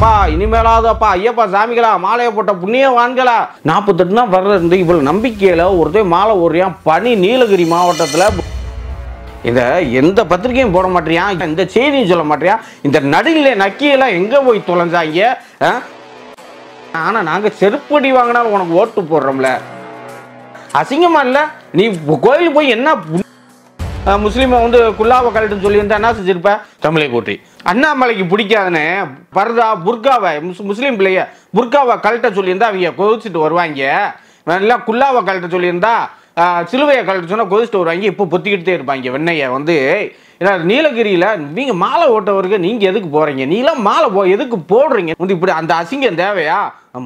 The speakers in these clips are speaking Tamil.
அப்பா இனிமேலாவது அப்பா ஐயப்பா சாமிகளா மாலையை போட்ட புண்ணிய புண்ணியவான்களா நாற்பத்தெட்டு தான் வர்றது இவ்வளோ நம்பிக்கையில் ஒருத்தர் மாலை ஒருயா பனி நீலகிரி மாவட்டத்தில் இந்த எந்த பத்திரிகையும் போட மாட்டியா இந்த செய்தியும் சொல்ல மாட்டியா இந்த நடுநிலை நக்கியெல்லாம் எங்கே போய் தொலைஞ்சாங்க ஆனால் நாங்கள் செருப்படி வாங்கினாலும் உனக்கு ஓட்டு போடுறோம்ல அசிங்கமா இல்லை நீ கோயிலுக்கு போய் என்ன முஸ்லீமை வந்து குல்லாவை சொல்லி சொல்லியிருந்தா என்ன செஞ்சிருப்பேன் தமிழை போற்றி அண்ணாமலைக்கு பிடிக்காதுன்னு பர்தா புர்காவை முஸ்லீம் பிள்ளைய புர்காவை கழட்ட சொல்லியிருந்தா அவங்க கொதிச்சுட்டு வருவாங்க நல்லா குல்லாவை கழட்ட சொல்லியிருந்தா சிலுவையை கழட்ட சொன்னால் கொதிச்சுட்டு வருவாங்க இப்போ பொத்திக்கிட்டே இருப்பாங்க வெண்ணையை வந்து ஏன்னா நீலகிரியில் நீங்கள் மாலை ஓட்டவருக்கு நீங்கள் எதுக்கு போகிறீங்க நீலாம் மாலை போ எதுக்கு போடுறீங்க வந்து இப்படி அந்த அசிங்கம் தேவையா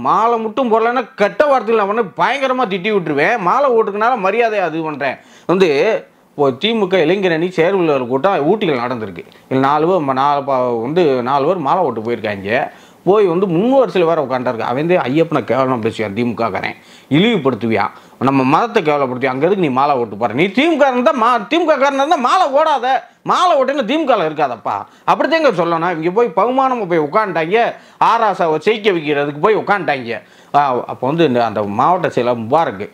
மாலை மட்டும் போடலன்னா கெட்ட வார்த்தையில் நான் பண்ண பயங்கரமாக திட்டி விட்டுருவேன் மாலை ஓட்டுக்குனால மரியாதையாக அது பண்ணுறேன் வந்து இப்போ திமுக இளைஞரணி செயல்பாளர் கூட்டம் ஊட்டிகள் நடந்திருக்கு இல்லை நாலு பேர் நாலு வந்து நாலு பேர் மாலை ஓட்டு போயிருக்காங்க போய் வந்து முன் வரிசையில் வேறு உட்காண்டாருக்கு அவன் வந்து ஐயப்பனை கேவலம் பேசுவான் திமுகக்காரன் இழிவுப்படுத்துவியான் நம்ம மதத்தை கேவலப்படுத்தி அங்கே இருக்கு நீ மாலை ஓட்டு பாரு நீ திமுக இருந்தால் மா திமுகக்காரன் இருந்தால் மாலை ஓடாத மாலை ஓட்டுன்னு திமுகவில் இருக்காதப்பா அப்படித்தேங்க சொல்லணும் இங்கே போய் பகுமானமாக போய் உட்காந்துட்டாங்க ஆராசாவை செய்க்க வைக்கிறதுக்கு போய் உட்காந்துட்டாங்க அப்போ வந்து அந்த மாவட்ட செயலர் முபாரக்கு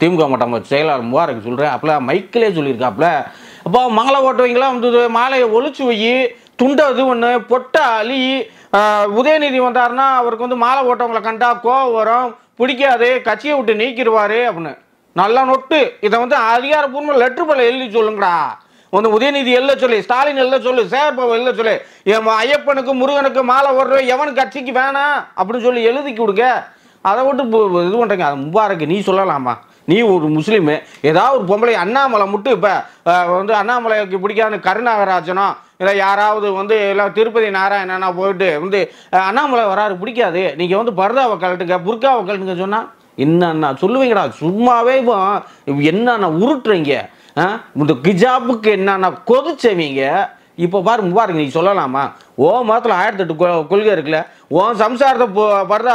திமுக மாட்டோம் செயலாளர் முபாரக் சொல்கிறேன் அப்பல மைக்கிலே சொல்லியிருக்காப்புல அப்போ மங்கள ஓட்டுவீங்களா வந்து மாலையை ஒழிச்சு வை துண்டது ஒன்று பொட்டை அழி உதயநிதி வந்தார்னா அவருக்கு வந்து மாலை ஓட்டவங்களை கண்டா கோவம் வரும் பிடிக்காது கட்சியை விட்டு நீக்கிடுவார் அப்படின்னு நல்லா நொட்டு இதை வந்து அதிகாரப்பூர்வமாக லெட்ரு பல எழுதி சொல்லுங்கடா வந்து உதயநிதி எல்ல சொல்லு ஸ்டாலின் எல்ல சொல்லு சேகர்பாபு எல்ல சொல்லு என் ஐயப்பனுக்கு முருகனுக்கு மாலை ஓடுற எவன் கட்சிக்கு வேணாம் அப்படின்னு சொல்லி எழுதி கொடுங்க அதை விட்டு இது பண்ணுறேங்க அது முபாரக்கு நீ சொல்லலாமா நீ ஒரு முஸ்லீமு ஏதாவது ஒரு பொம்பளை அண்ணாமலை மட்டும் இப்போ வந்து அண்ணாமலைக்கு பிடிக்காத கருணாகராஜனோ இல்லை யாராவது வந்து இல்லை திருப்பதி நாராயணனா போயிட்டு வந்து அண்ணாமலை வராரு பிடிக்காது நீங்கள் வந்து பரதா கழட்டுங்க புர்கா கழட்டுங்க சொன்னால் என்னன்னா சொல்லுவீங்கடா சும்மாவே இப்போ என்னென்ன உருட்டுறீங்க இந்த கிஜாபுக்கு என்னென்ன கொதிச்சவீங்க இப்போ பாரு முபாரக் நீ சொல்லலாமா ஓ மதத்தில் ஆயிரத்தி எட்டு கொள்கை இருக்குல்ல உன் சம்சாரத்தை படுற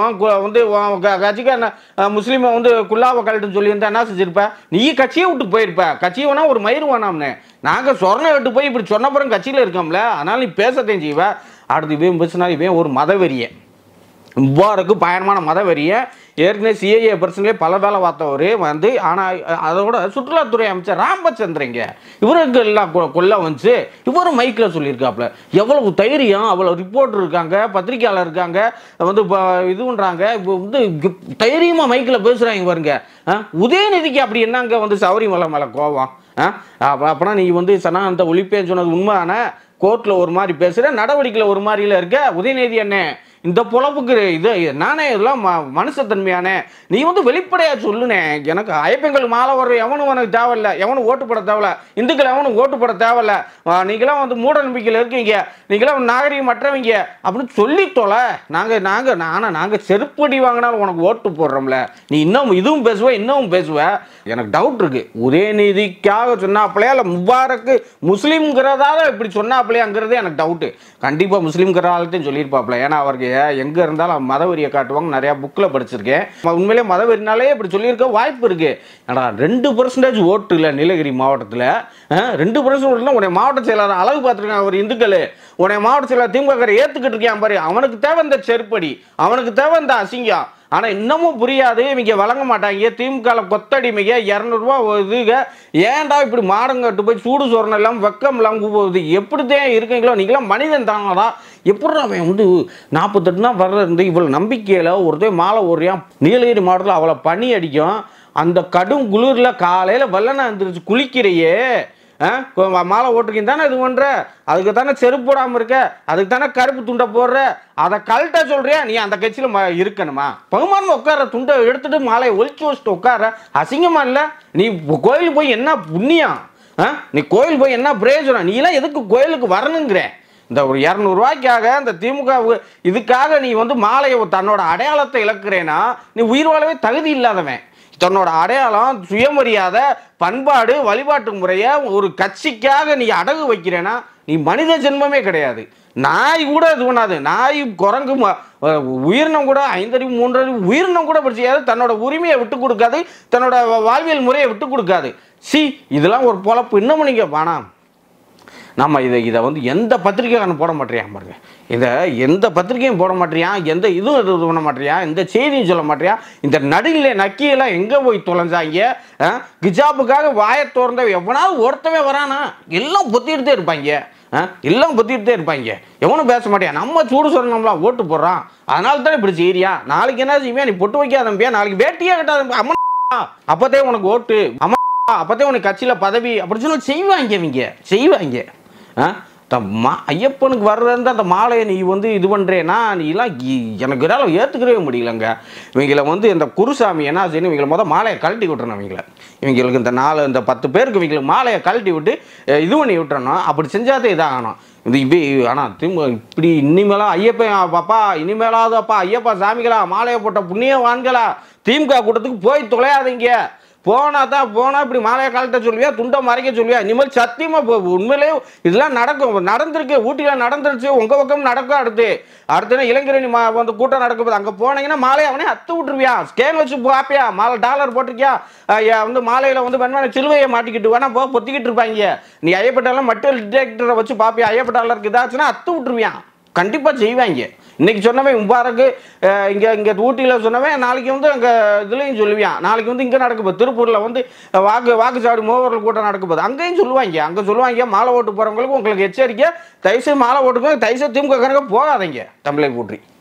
ஓன் உன் வந்து உன் கட்சிக்காரன் முஸ்லீமை வந்து குல்லா கழட்டுன்னு சொல்லியிருந்தா என்ன செஞ்சிருப்ப நீ கட்சியை விட்டு போயிருப்ப கட்சி வேணா ஒரு மயிர் வேணாம்னு நாங்கள் சொரணை விட்டு போய் இப்படி சொன்னப்புறம் கட்சியில் இருக்கோம்ல அதனால நீ பேசத்தையும் செய்வேன் அடுத்து இவன் பேசினா இவன் ஒரு மதவெறியன் முபாருக்கு பயணமான மதவெறியன் ஏற்கனவே சிஏஏ பர்சனலே பல வேலை பார்த்தவரே வந்து ஆனால் அதோட சுற்றுலாத்துறை அமைச்சர் ராமச்சந்திரங்க இவருக்கு எல்லாம் கொல்ல வந்துச்சு இவரும் மைக்கில் சொல்லியிருக்காப்புல எவ்வளவு தைரியம் அவ்வளோ ரிப்போர்ட் இருக்காங்க பத்திரிகையாளர் இருக்காங்க வந்து இப்போ இது பண்ணுறாங்க இப்போ வந்து தைரியமாக மைக்கில் பேசுகிறாங்க பாருங்க உதயநிதிக்கு அப்படி என்னங்க வந்து சௌரிமலை மேலே கோவம் அப்படின்னா நீ வந்து சனாந்த ஒழிப்பேன்னு சொன்னது உண்மையான கோர்ட்டில் ஒரு மாதிரி பேசுகிற நடவடிக்கையில் ஒரு மாதிரியில் இருக்க உதயநிதி என்ன இந்த புலப்புக்கு இது நானே இதெல்லாம் ம மனுஷத்தன்மையானே நீ வந்து வெளிப்படையாக சொல்லுனே எனக்கு ஐயப்பெங்கள் மாலை வர எவனும் உனக்கு தேவையில்ல எவனும் ஓட்டு போட தேவையில்ல இந்துக்கள் எவனும் ஓட்டு போட தேவையில்ல நீங்களாம் வந்து மூட நம்பிக்கையில் இருக்கீங்க நீங்களாம் நாகரிகம் மற்றவங்க அப்படின்னு சொல்லி தொலை நாங்கள் நாங்கள் ஆனால் நாங்கள் செருப்படி வாங்கினாலும் உனக்கு ஓட்டு போடுறோம்ல நீ இன்னும் இதுவும் பேசுவ இன்னமும் பேசுவ எனக்கு டவுட் இருக்கு உதயநிதிக்காக சொன்னாப்பிலையா இல்லை முபாரக்கு முஸ்லீம்ங்கிறதால இப்படி சொன்னாப்பிலையாங்கிறது எனக்கு டவுட்டு கண்டிப்பாக முஸ்லீம்ங்கிற ஆள்கிட்டையும் சொல்லியிருப்பாப்பில ஏன்னா அவருக்கு மதவெறியை எங்கே இருந்தாலும் மதவெறியை காட்டுவாங்க நிறையா புக்கில் படிச்சிருக்கேன் உண்மையிலே மதவெறினாலே இப்படி சொல்லியிருக்க வாய்ப்பு இருக்குது ஏன்னா ரெண்டு பர்சன்டேஜ் ஓட்டு இல்லை நீலகிரி மாவட்டத்தில் ரெண்டு பர்சன்ட் ஓட்டுனா உடைய மாவட்ட செயலாளர் அழகு பார்த்துருக்கேன் அவர் இந்துக்கள் உடைய மாவட்ட செயலாளர் திமுக ஏற்றுக்கிட்டு இருக்கேன் பாரு அவனுக்கு தேவை இந்த செருப்படி அவனுக்கு தேவை இந்த அசிங்கம் ஆனால் இன்னமும் புரியாது இவங்க வழங்க மாட்டாங்க திமுக கொத்தடிமைங்க இரநூறுவா இதுக ஏன்டா இப்படி மாடங்கட்டு போய் சூடு சொரணம் இல்லாமல் வெக்கம் இல்லாமல் போகுது எப்படி தான் இருக்கீங்களோ நீங்களாம் மனிதன் தானதா எப்படி அவன் வந்து நாற்பத்தெட்டு தான் வர்றது இவ்வளோ நம்பிக்கையில் ஒருத்தையும் மாலை ஒருத்தையும் நீலகிரி மாவட்டத்தில் அவ்வளோ பனி அடிக்கும் அந்த கடும் குளிரில் காலையில் வெள்ளனை இருந்துருச்சு குளிக்கிறையே மாலை ஓட்டுக்கின்னு தானே இது பண்ணுற அதுக்கு தானே செருப்பு போடாமல் இருக்க அதுக்கு தானே கருப்பு துண்டை போடுற அதை கழட்ட சொல்கிறியா நீ அந்த கட்சியில் இருக்கணுமா பகுமானம் உட்கார துண்டை எடுத்துட்டு மாலையை ஒழிச்சு வச்சுட்டு உட்கார அசிங்கமா இல்லை நீ கோயிலுக்கு போய் என்ன புண்ணியம் நீ கோயில் போய் என்ன பிரயோஜனம் நீலாம் எதுக்கு கோயிலுக்கு வரணுங்கிற இந்த ஒரு இரநூறுவாய்க்காக இந்த திமுக இதுக்காக நீ வந்து மாலையை தன்னோட அடையாளத்தை இழக்கிறேன்னா நீ உயிர் வாழவே தகுதி இல்லாதவன் தன்னோட அடையாளம் சுயமரியாதை பண்பாடு வழிபாட்டு முறையை ஒரு கட்சிக்காக நீ அடகு வைக்கிறேன்னா நீ மனித ஜென்மமே கிடையாது நாய் கூட இது பண்ணாது நாய் குரங்கு உயிரினம் கூட ஐந்தறிவு மூன்றறிவு உயிரினம் கூட படிச்சு தன்னோட உரிமையை விட்டு கொடுக்காது தன்னோட வாழ்வியல் முறையை விட்டு கொடுக்காது சி இதெல்லாம் ஒரு பொழப்பு இன்னமும் நீங்கள் வேணாம் நம்ம இதை இதை வந்து எந்த பத்திரிகைக்காரன் போட மாட்டேறியா பாருங்க இதை எந்த பத்திரிகையும் போட மாட்டேறியா எந்த இதுவும் இது பண்ண மாட்டேறியா இந்த செய்தியும் சொல்ல மாட்டேறியா இந்த நடுநிலை நக்கியெல்லாம் எங்கே போய் தொலைஞ்சாங்க கிஜாபுக்காக வாயை திறந்த எவனாவது ஒருத்தவே வரானா எல்லாம் பொத்திக்கிட்டே இருப்பாங்க எல்லாம் பொத்திக்கிட்டே இருப்பாங்க எவனும் பேச மாட்டேன் நம்ம சூடு நம்மளாம் ஓட்டு போடுறான் அதனால தானே இப்படி செய்யறியா நாளைக்கு என்ன செய்வியா நீ பொட்டு வைக்காதம்பியா நாளைக்கு வேட்டியே கட்டாத அம்மன் அப்போதே உனக்கு ஓட்டு அம்மா அப்போதே உனக்கு கட்சியில் பதவி அப்படின்னு சொல்லி செய்வாங்க இவங்க செய்வாங்க மா ஐயப்பனுக்கு வர்றதுன்ற அந்த மாலையை நீ வந்து இது பண்ணுறேன்னா எல்லாம் எனக்கு இதால் ஏற்றுக்கவே முடியலங்க இவங்களை வந்து இந்த குருசாமி என்ன செய்யணும் இவங்களை மொதல் மாலையை கழட்டி விட்டுறணும் இவங்களை இவங்களுக்கு இந்த நாலு இந்த பத்து பேருக்கு இவங்களுக்கு மாலையை கழட்டி விட்டு இது பண்ணி விட்டுறணும் அப்படி செஞ்சாதே இதாகணும் இது இப்படி ஆனால் திரும்ப இப்படி இனிமேலாம் ஐயப்பன் பாப்பா இனிமேலாவது அப்பா ஐயப்பா சாமிகளா மாலையை போட்ட புண்ணிய வான்களா திமுக கூட்டத்துக்கு போய் தொலையாதீங்க போனா தான் போனா இப்படி மாலையை கலட்ட சொல்லுவியா துண்டை மறைக்க சொல்லுவியா இனிமேல் சத்தியமா உண்மையிலே இதெல்லாம் நடக்கும் நடந்திருக்கு ஊட்டியில நடந்துருச்சு உங்க பக்கம் நடக்கும் அடுத்து அடுத்து இளைஞரணி மா வந்து கூட்டம் நடக்க போது அங்கே போனீங்கன்னா மாலையை அவனே அத்து விட்டுருவியா ஸ்கேன் வச்சு பாப்பியா மாலை டாலர் போட்டிருக்கியா வந்து மாலையில் வந்து வெண்மனை சிலுவையை மாட்டிக்கிட்டு வேணா போ பொத்திக்கிட்டு இருப்பாங்க நீ ஐயப்பட்டாலும் மட்டல் டிடெக்டரை வச்சு பார்ப்பியா ஐயப்பட்டாலருக்கு இதாச்சுன்னா அத்து விட்டுருவியான் கண்டிப்பாக செய்வாங்க இன்றைக்கி சொன்னவன் முபாரக்கு இங்கே இங்கே ஊட்டியில் சொன்னவன் நாளைக்கு வந்து அங்கே இதுலேயும் சொல்லுவான் நாளைக்கு வந்து இங்கே நடக்க போது திருப்பூரில் வந்து வாக்கு வாக்குச்சாவடி மூவர்கள் கூட்டம் நடக்க போது அங்கேயும் சொல்லுவாங்க அங்கே சொல்லுவாங்க மாலை ஓட்டு போகிறவங்களுக்கு உங்களுக்கு எச்சரிக்கை தயசு மாலை ஓட்டுக்கு தயசு திமுக கணக்கு போகாதீங்க தமிழை கூட்டி